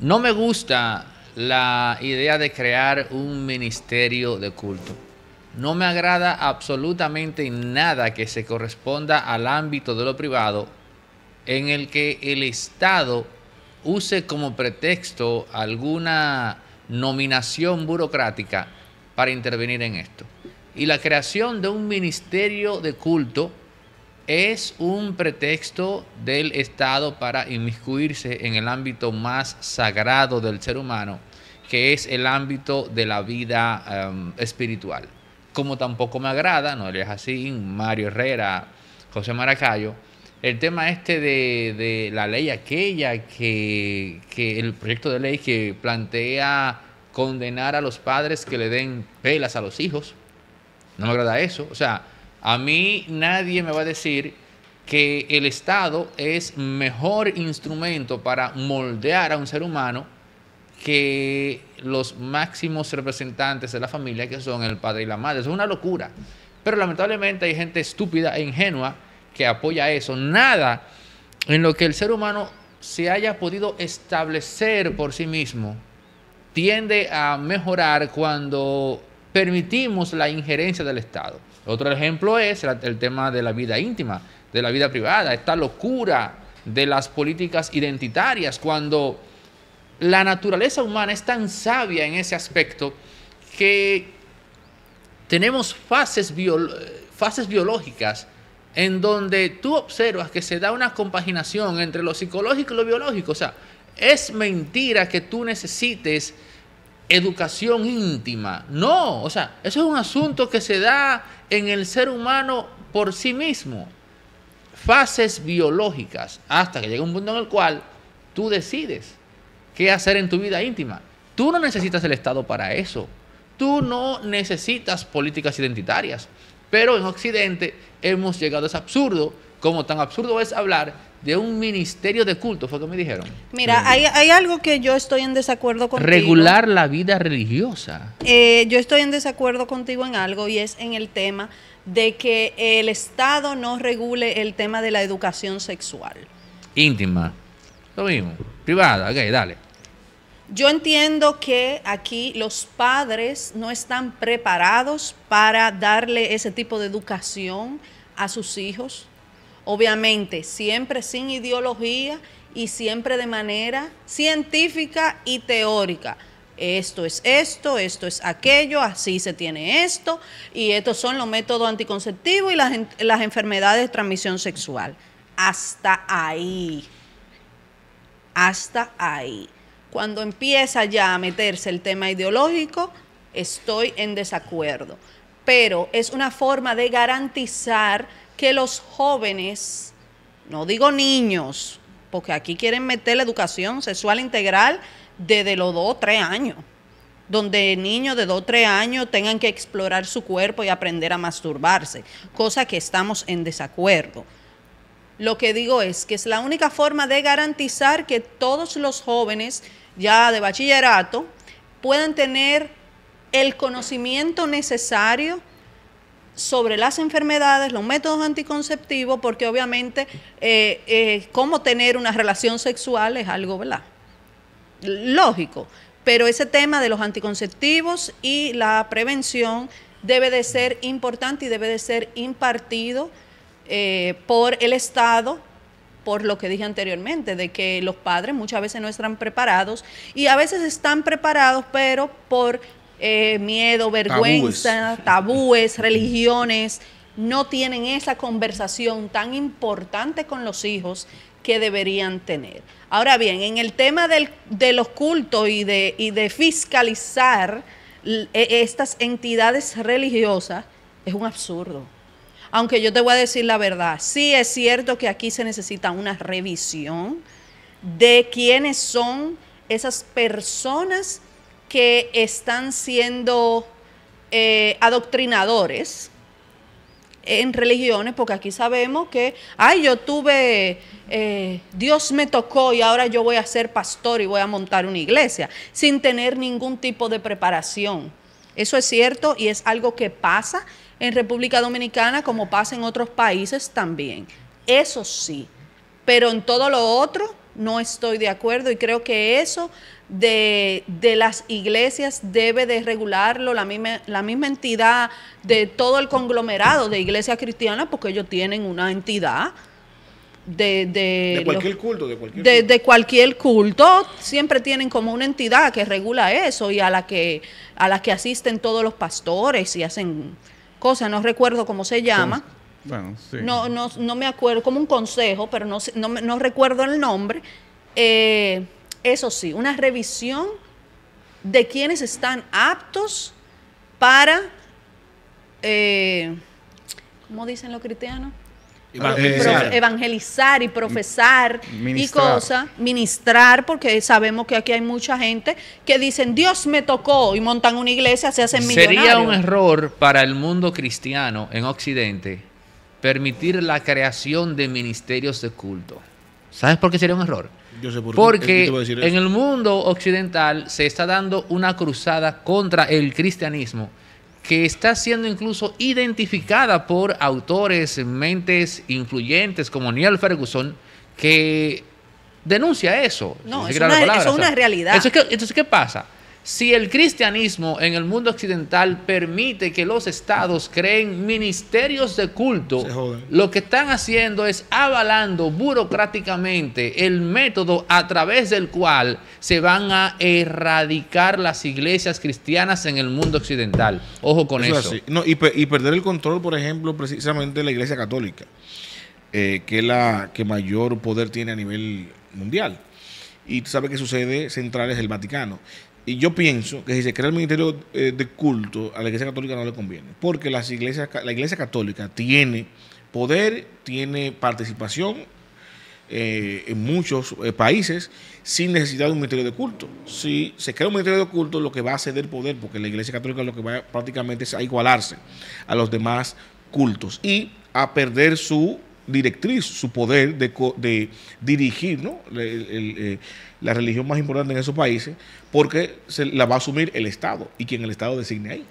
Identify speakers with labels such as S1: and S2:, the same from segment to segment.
S1: No me gusta la idea de crear un ministerio de culto. No me agrada absolutamente nada que se corresponda al ámbito de lo privado en el que el Estado use como pretexto alguna nominación burocrática para intervenir en esto. Y la creación de un ministerio de culto es un pretexto del Estado para inmiscuirse en el ámbito más sagrado del ser humano, que es el ámbito de la vida em, espiritual. Como tampoco me agrada, no es así, Mario Herrera, José Maracayo, el tema este de, la ley aquella que, que, el proyecto de ley que plantea condenar a los padres que le den pelas a los hijos. No me agrada eso. O sea, a mí nadie me va a decir que el Estado es mejor instrumento para moldear a un ser humano que los máximos representantes de la familia, que son el padre y la madre. es una locura. Pero lamentablemente hay gente estúpida e ingenua que apoya eso. Nada en lo que el ser humano se haya podido establecer por sí mismo tiende a mejorar cuando permitimos la injerencia del Estado. Otro ejemplo es el tema de la vida íntima, de la vida privada, esta locura de las políticas identitarias, cuando la naturaleza humana es tan sabia en ese aspecto que tenemos fases, biológicas en donde tú observas que se da una compaginación entre lo psicológico y lo biológico. O sea, es mentira que tú necesites educación íntima. No, o sea, eso es un asunto que se da en el ser humano por sí mismo. Fases biológicas, hasta que llega un punto en el cual tú decides qué hacer en tu vida íntima. Tú no necesitas el Estado para eso. Tú no necesitas políticas identitarias. Pero en Occidente hemos llegado a ese absurdo cómo tan absurdo es hablar de un ministerio de culto, fue lo que me dijeron.
S2: Mira, hay, algo que yo estoy en desacuerdo contigo. Regular
S1: la vida religiosa.
S2: Eh, yo estoy en desacuerdo contigo en algo y es en el tema de que el Estado no regule el tema de la educación sexual.
S1: Íntima. Lo mismo. Privada, ok, dale.
S2: Yo entiendo que aquí los padres no están preparados para darle ese tipo de educación a sus hijos obviamente, siempre sin ideología y siempre de manera científica y teórica. Esto es esto, esto es aquello, así se tiene esto, y estos son los métodos anticonceptivos y las, enfermedades de transmisión sexual. Hasta ahí. Hasta ahí. Cuando empieza ya a meterse el tema ideológico, estoy en desacuerdo. Pero es una forma de garantizar que los jóvenes, no digo niños, porque aquí quieren meter la educación sexual integral desde los dos, o tres años, donde niños de dos, o tres años tengan que explorar su cuerpo y aprender a masturbarse, cosa que estamos en desacuerdo. Lo que digo es que es la única forma de garantizar que todos los jóvenes ya de bachillerato puedan tener el conocimiento necesario sobre las enfermedades, los métodos anticonceptivos, porque obviamente eh, eh, cómo tener una relación sexual es algo, ¿verdad? Lógico, pero ese tema de los anticonceptivos y la prevención debe de ser importante y debe de ser impartido eh, por el Estado por lo que dije anteriormente, de que los padres muchas veces no están preparados y a veces están preparados, pero por eh, miedo, vergüenza, tabúes. religiones, no tienen esa conversación tan importante con los hijos que deberían tener. Ahora bien, en el tema del, de los cultos y de, y de fiscalizar e, estas entidades religiosas, es un absurdo. Aunque yo te voy a decir la verdad, sí es cierto que aquí se necesita una revisión de quiénes son esas personas que están siendo eh, adoctrinadores en religiones, porque aquí sabemos que, ay, yo tuve, eh, Dios me tocó y ahora yo voy a ser pastor y voy a montar una iglesia, sin tener ningún tipo de preparación. Eso es cierto y es algo que pasa en República Dominicana como pasa en otros países también. Eso sí, pero en todo lo otro no estoy de acuerdo y creo que eso de, de las iglesias debe de regularlo la misma, la misma entidad de todo el conglomerado de iglesias cristianas porque ellos tienen una entidad. De, de, cualquier culto, de cualquier culto. cualquier culto, siempre tienen como una entidad que regula eso y a la que a la que asisten todos los pastores y hacen cosas, no recuerdo cómo se llama. No, no, no me acuerdo, como un consejo, pero no, no, recuerdo el nombre. Eh, eso sí, una revisión de quienes están aptos para, eh, ¿cómo dicen los cristianos?
S3: Evangelizar.
S2: y profesar y cosas, ministrar, porque sabemos que aquí hay mucha gente que dicen, Dios me tocó y montan una iglesia, se hacen millonarios. Sería un
S1: error para el mundo cristiano en Occidente permitir la creación de ministerios de culto. ¿Sabes por qué sería un error? Yo sé por Porque en el mundo occidental se está dando una cruzada contra el cristianismo que está siendo incluso identificada por autores, mentes influyentes como Neil Ferguson, que denuncia eso. No, eso es una realidad. entonces, ¿qué pasa? Si el cristianismo en el mundo occidental permite que los estados creen ministerios de culto, lo que están haciendo es avalando burocráticamente el método a través del cual se van a erradicar las iglesias cristianas en el mundo occidental. Ojo con eso.
S4: y, perder el control, por ejemplo, precisamente de la iglesia católica, eh, que es la que mayor poder tiene a nivel mundial. Y tú sabes qué sucede, centrales el Vaticano. Y yo pienso que si se crea el ministerio eh, de culto, a la iglesia católica no le conviene. Porque las iglesias, la iglesia católica tiene poder, tiene participación eh, en muchos eh, países sin necesidad de un ministerio de culto. Si se crea un ministerio de culto, lo que va a ceder poder, porque la Iglesia Católica lo que va prácticamente es a igualarse a los demás cultos y a perder su directriz, su poder de, de dirigir eh, la religión más importante en esos países, porque se la va a asumir el Estado y quien el Estado designe ahí.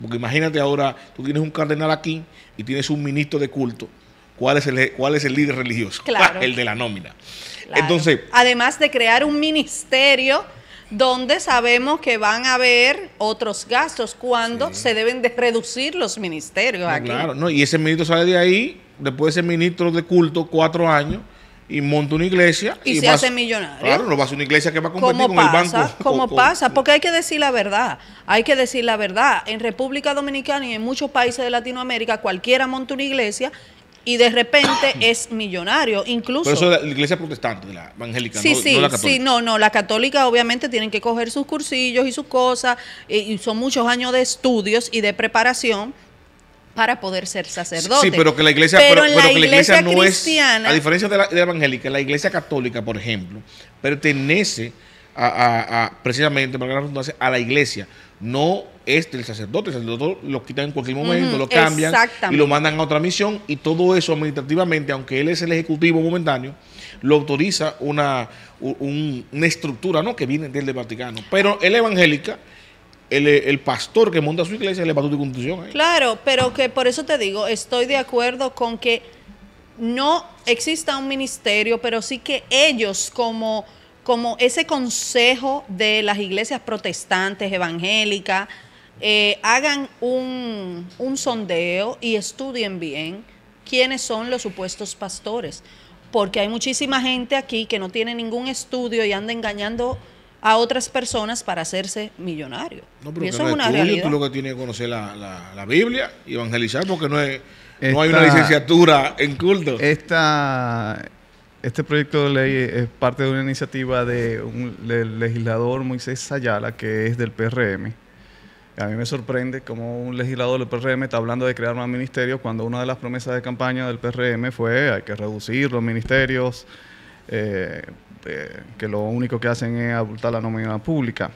S4: Porque imagínate ahora, tú tienes un cardenal aquí y tienes un ministro de culto. ¿Cuál es el, cuál es el líder religioso? El de la nómina. Entonces,
S2: Además de crear un ministerio donde sabemos que van a haber otros gastos cuando se deben de reducir los ministerios. aquí. Claro,
S4: no, y ese ministro sale de ahí después de ser ministro de culto cuatro años y monta una iglesia. Y, se hace
S2: millonario. Claro, no
S4: va a ser una iglesia que va a competir con pasa? el banco. ¿Cómo pasa?
S2: Porque hay que decir la verdad. Hay que decir la verdad. En República Dominicana y en muchos países de Latinoamérica, cualquiera monta una iglesia y de repente es millonario, incluso... eso la
S4: iglesia protestante, la evangélica, sí, no, sí, la católica. Sí, no,
S2: no, la católica obviamente tienen que coger sus cursillos y sus cosas, y son muchos años de estudios y de preparación, para poder ser sacerdote. Sí, pero que la iglesia, iglesia, no cristiana, es, a
S4: diferencia de la, evangélica, la iglesia católica, por ejemplo, pertenece a, precisamente, a la iglesia, no es del sacerdote, el sacerdote lo quitan en cualquier momento, lo cambian y lo mandan a otra misión y todo eso administrativamente, aunque él es el ejecutivo momentáneo, lo autoriza una, una estructura ¿no? que viene desde el Vaticano. Pero el evangélica el, pastor que monta su iglesia le a de constitución.
S2: Ahí. Claro, pero que por eso te digo, estoy de acuerdo con que no exista un ministerio, pero sí que ellos como, como ese consejo de las iglesias protestantes, evangélicas, eh, hagan un, un sondeo y estudien bien quiénes son los supuestos pastores, porque hay muchísima gente aquí que no tiene ningún estudio y anda engañando a otras personas para hacerse millonario. eso es una realidad. Tú lo
S4: que tienes que conocer la, la, Biblia y evangelizar porque no, hay una licenciatura en culto.
S3: Esta, este proyecto de ley es parte de una iniciativa de un, del legislador Moisés Sayala, que es del PRM. A mí me sorprende cómo un legislador del PRM está hablando de crear más ministerio cuando una de las promesas de campaña del PRM fue hay que reducir los ministerios, eh, este, que lo único que hacen es abultar la nómina pública.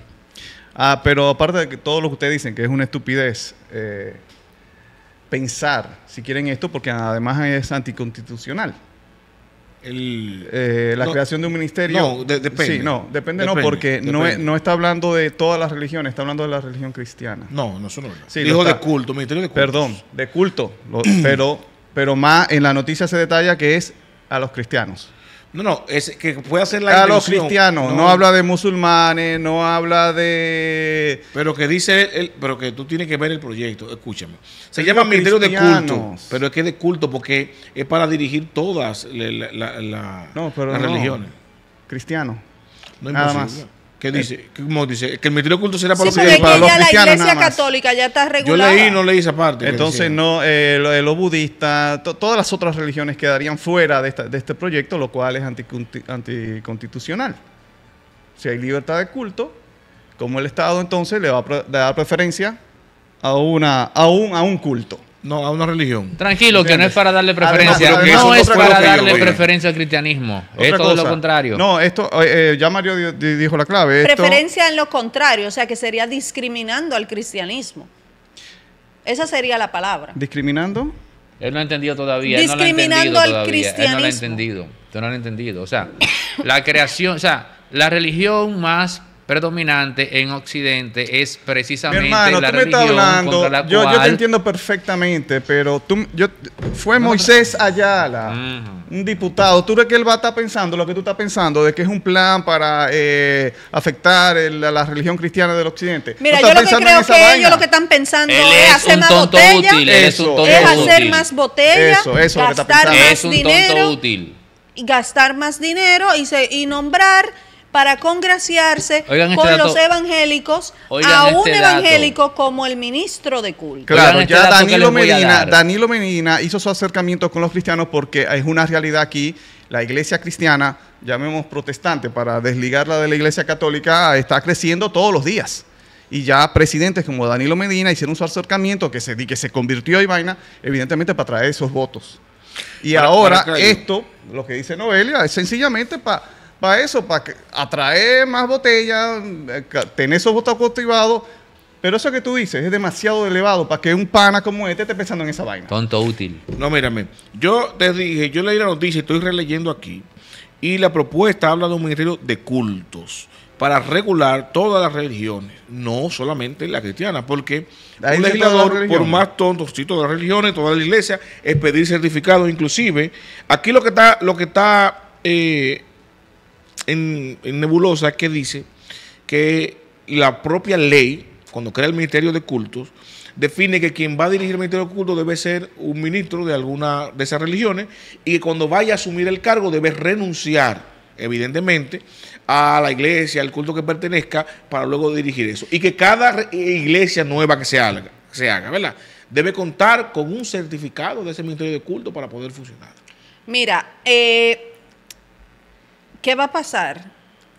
S3: Ah, pero aparte de que todo lo que ustedes dicen, que es una estupidez, eh, pensar si quieren esto, porque además es anticonstitucional. Eh, la creación de un ministerio. No, depende. no, depende, no, porque No, está hablando de todas las religiones, está hablando de la religión cristiana. No, no solo. Sí, de culto, ministerio de culto. Perdón, de culto, pero, pero más en la noticia se detalla que es a los cristianos. No, no,
S4: es que puede hacer la A los cristianos, no. habla de musulmanes, no habla de... Pero que dice, él, pero que tú tienes que ver el proyecto, escúchame. Se llama Ministerio de Culto, pero es que es de culto porque es para dirigir todas las religiones.
S3: cristiano nada más que dice,
S4: ¿Cómo dice, que el de culto
S3: será para los, La iglesia
S2: católica ya está regulada. Yo leí, no leí
S4: esa parte. Entonces, no, eh,
S3: eh, los lo budistas, todas las otras religiones quedarían fuera de, este proyecto, lo cual es anticonstitucional. Si hay libertad de culto, como el Estado entonces le va a, le va a dar preferencia a, una, a, un, a un culto. No, a una religión.
S1: Tranquilo, que no es para darle ah, preferencia.
S2: no es para
S1: darle preferencia al cristianismo. es todo lo contrario. No,
S3: esto, eh, eh, ya Mario dijo la clave. Preferencia
S2: en lo contrario, o sea que sería discriminando al cristianismo. Esa sería la palabra.
S1: ¿Discriminando? Él no ha entendido todavía. Discriminando al cristianismo. no lo ha entendido. Tú no lo entendido. O sea, la creación, o sea, la religión más predominante en Occidente es precisamente hermano, la tú me religión estás hablando, la yo, cual... yo, te
S3: entiendo perfectamente, pero tú, yo, fue Moisés Ayala, un diputado. ¿Tú crees que él va a estar pensando lo que tú estás pensando, de que es un plan para eh, afectar el, la, religión cristiana del Occidente?
S2: Mira, yo lo que creo que ellos lo que están pensando es, hacer más botella, es, hacer más botellas, gastar más es dinero, gastar más dinero y, se, y nombrar para congraciarse con este los evangélicos a un este evangélico como el ministro de culto. Claro, ya este
S3: Danilo, Medina, hizo su acercamiento con los cristianos porque es una realidad aquí, la iglesia cristiana, llamemos protestante, para desligarla de la iglesia católica, está creciendo todos los días y ya presidentes como Danilo Medina hicieron su acercamiento que se, que se convirtió en vaina, evidentemente para traer esos votos. Y ahora esto, lo que dice Noelia, es sencillamente para para eso, para atraer más botellas, eh, tener esos votos cultivados. Pero eso que tú dices es demasiado elevado para que un pana como este esté pensando en esa vaina.
S4: Tonto útil. No, mírame. Yo te dije, yo leí la noticia, y estoy releyendo aquí. Y la propuesta habla de un ministerio de cultos para regular todas las religiones, no solamente la cristiana, porque un legislador, por más y todas las religiones, toda la iglesia, es pedir certificados, inclusive. Aquí lo que está, lo que está eh, en, nebulosa que dice que la propia ley, cuando crea el Ministerio de Cultos, define que quien va a dirigir el Ministerio de Cultos debe ser un ministro de alguna de esas religiones y que cuando vaya a asumir el cargo debe renunciar, evidentemente, a la iglesia, al culto que pertenezca, para luego dirigir eso. Y que cada iglesia nueva que se haga, se haga ¿verdad? Debe contar con un certificado de ese Ministerio de cultos para poder funcionar.
S2: Mira, eh, ¿qué va a pasar?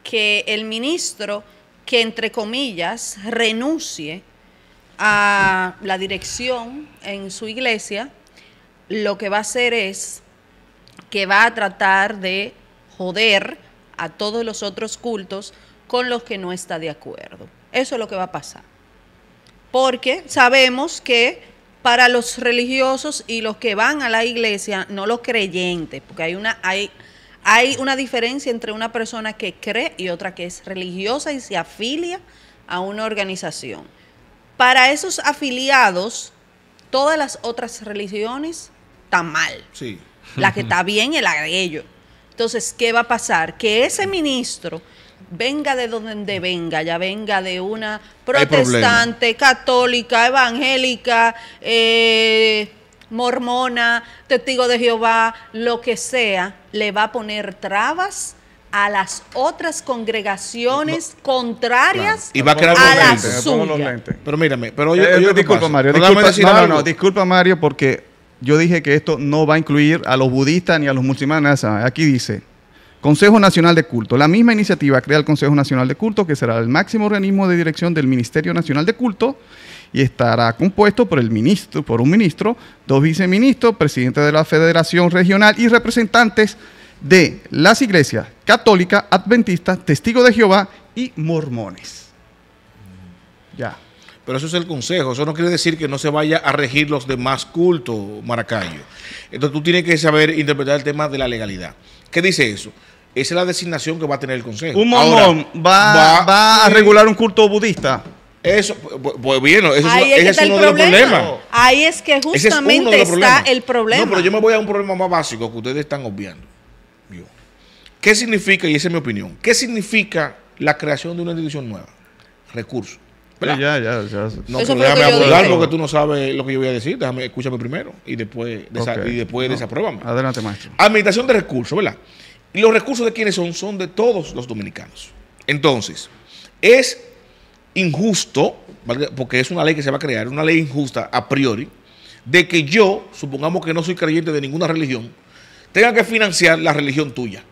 S2: Que el ministro que, entre comillas, renuncie a la dirección en su iglesia, lo que va a hacer es que va a tratar de joder a todos los otros cultos con los que no está de acuerdo. Eso es lo que va a pasar. Porque sabemos que para los religiosos y los que van a la iglesia, no los creyentes, porque hay una hay hay una diferencia entre una persona que cree y otra que es religiosa y se afilia a una organización. Para esos afiliados, todas las otras religiones están mal. Sí. La que está bien es la de ellos. Entonces, ¿qué va a pasar? Que ese ministro venga de donde venga, ya venga de una protestante, católica, evangélica, eh, mormona, testigo de Jehová, lo que sea, le va a poner trabas a las otras congregaciones a contrarias y va a, crear a
S4: Pero mírame, pero eh, yo, eh, disculpa Mario, no,
S3: disculpa Mario porque yo dije que esto no va a incluir a los budistas ni a los musulmanes. Ah, aquí dice, Consejo Nacional de Culto. La misma iniciativa crea el Consejo Nacional de Culto, que será el máximo organismo de dirección del Ministerio Nacional de Culto y estará compuesto por el ministro, por un ministro, dos viceministros, presidente de la Federación Regional y representantes de las iglesias católica, adventista, testigo de Jehová y mormones.
S4: Ya. Pero eso es el consejo, eso no quiere decir que no se vaya a regir los demás cultos, Maracayo. Entonces tú tienes que saber interpretar el tema de la legalidad. ¿Qué dice eso? Esa es la designación que va a tener el consejo. Un mormón va a regular un culto budista. Eso, pues bien, ese, Ahí es, uno de los problemas.
S2: Ahí es que justamente está el problema. No, pero yo me
S4: voy a un problema más básico que ustedes están obviando. ¿Qué significa, y esa es mi opinión, qué significa la creación de una institución nueva? Recursos. ya, ya, ya. No, déjame abordar porque tú no sabes lo que yo voy a decir. Déjame, escúchame primero y después, después Adelante, maestro. Administración de recursos, ¿verdad? Y los recursos de quiénes son, son de todos los dominicanos. Entonces, es injusto, porque es una ley que se va a crear, una ley injusta a priori, de que yo, supongamos que no soy creyente de ninguna religión, tenga que financiar la religión tuya.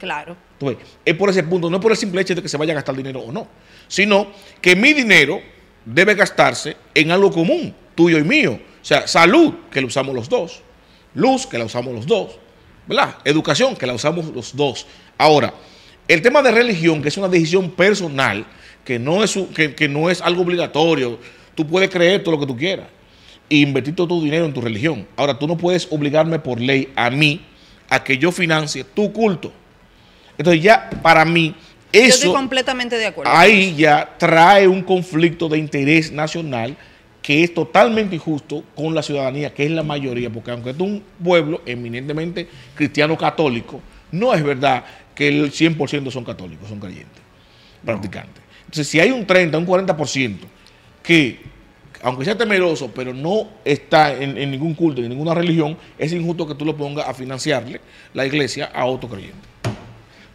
S4: Claro. Entonces, es por ese punto, no es por el simple hecho de que se vaya a gastar dinero o no, sino que mi dinero debe gastarse en algo común, tuyo y mío. O sea, salud, que la usamos los dos, luz, que la usamos los dos, ¿verdad? Educación, que la usamos los dos. Ahora, el tema de religión, que es una decisión personal, que no es, que, no es algo obligatorio. Tú puedes creer todo lo que tú quieras e invertir todo tu dinero en tu religión. Ahora, tú no puedes obligarme por ley a mí a que yo financie tu culto. Entonces ya para mí eso... estoy
S2: completamente de acuerdo. Ahí
S4: ya trae un conflicto de interés nacional que es totalmente injusto con la ciudadanía, que es la mayoría, porque aunque es un pueblo eminentemente cristiano católico, no es verdad que el 100% son católicos, son creyentes, practicantes. Entonces, si hay un 30, un 40% que, aunque sea temeroso, pero no está en, ningún culto, en ninguna religión, es injusto que tú lo pongas a financiarle la iglesia a otro creyente.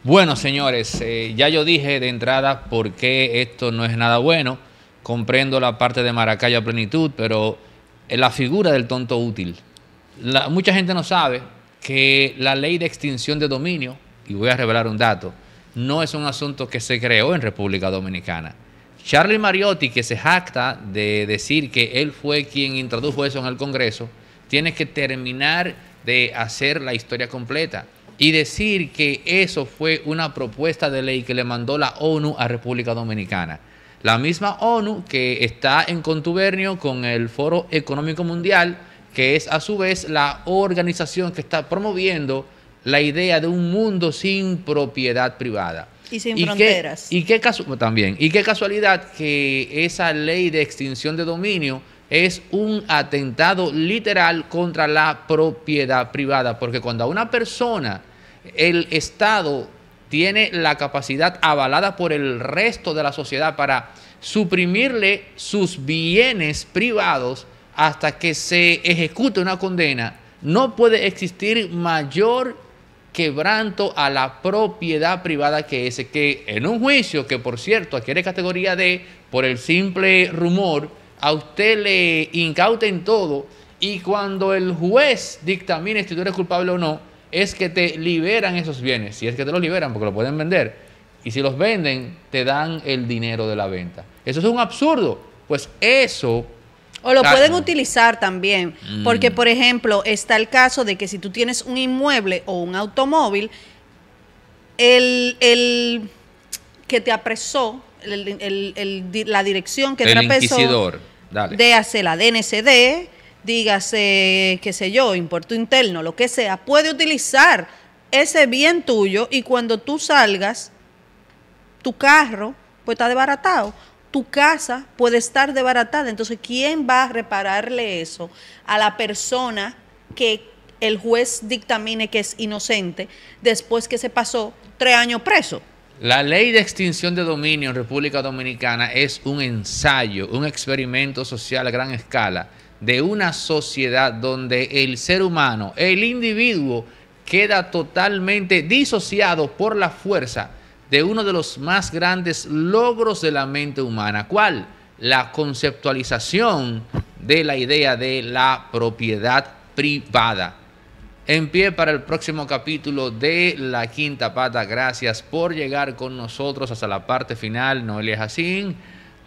S1: Bueno, señores, eh, ya yo dije de entrada por qué esto no es nada bueno. Comprendo la parte de Maracay a plenitud, pero la figura del tonto útil. mucha gente no sabe que la ley de extinción de dominio, y voy a revelar un dato, no es un asunto que se creó en República Dominicana. Charlie Mariotti, que se jacta de decir que él fue quien introdujo eso en el Congreso, tiene que terminar de hacer la historia completa y decir que eso fue una propuesta de ley que le mandó la ONU a República Dominicana. La misma ONU que está en contubernio con el Foro Económico Mundial, que es a su vez la organización que está promoviendo la idea de un mundo sin propiedad privada.
S2: Y sin fronteras.
S1: y qué también. Y qué casualidad que esa ley de extinción de dominio es un atentado literal contra la propiedad privada, porque cuando a una persona el Estado tiene la capacidad avalada por el resto de la sociedad para suprimirle sus bienes privados hasta que se ejecute una condena, no puede existir mayor quebranto a la propiedad privada que es, que en un juicio que por cierto adquiere categoría D por el simple rumor, a usted le incauten todo y cuando el juez dictamine si tú eres culpable o no, es que te liberan esos bienes, si es que te los liberan porque lo pueden vender, y si los venden te dan el dinero de la venta. Eso es un absurdo, pues eso o lo pueden
S2: utilizar también, mm. porque por ejemplo está el caso de que si tú tienes un inmueble o un automóvil, el, que te apresó, la dirección que te apresó de la DNCD, dígase, qué sé yo, importo interno, lo que sea, puede utilizar ese bien tuyo y cuando tú salgas, tu carro pues está desbaratado tu casa puede estar desbaratada. Entonces, ¿quién va a repararle eso a la persona que el juez dictamine que es inocente después que se pasó tres años preso?
S1: La ley de extinción de dominio en República Dominicana es un ensayo, un experimento social a gran escala de una sociedad donde el ser humano, el individuo, queda totalmente disociado por la fuerza de uno de los más grandes logros de la mente humana. ¿Cuál? La conceptualización de la idea de la propiedad privada. En pie para el próximo capítulo de La Quinta Pata. Gracias por llegar con nosotros hasta la parte final. Noelia Jacín,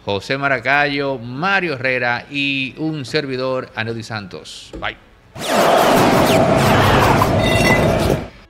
S1: José Maracayo, Mario Herrera y un servidor, Aneldi Santos. Bye.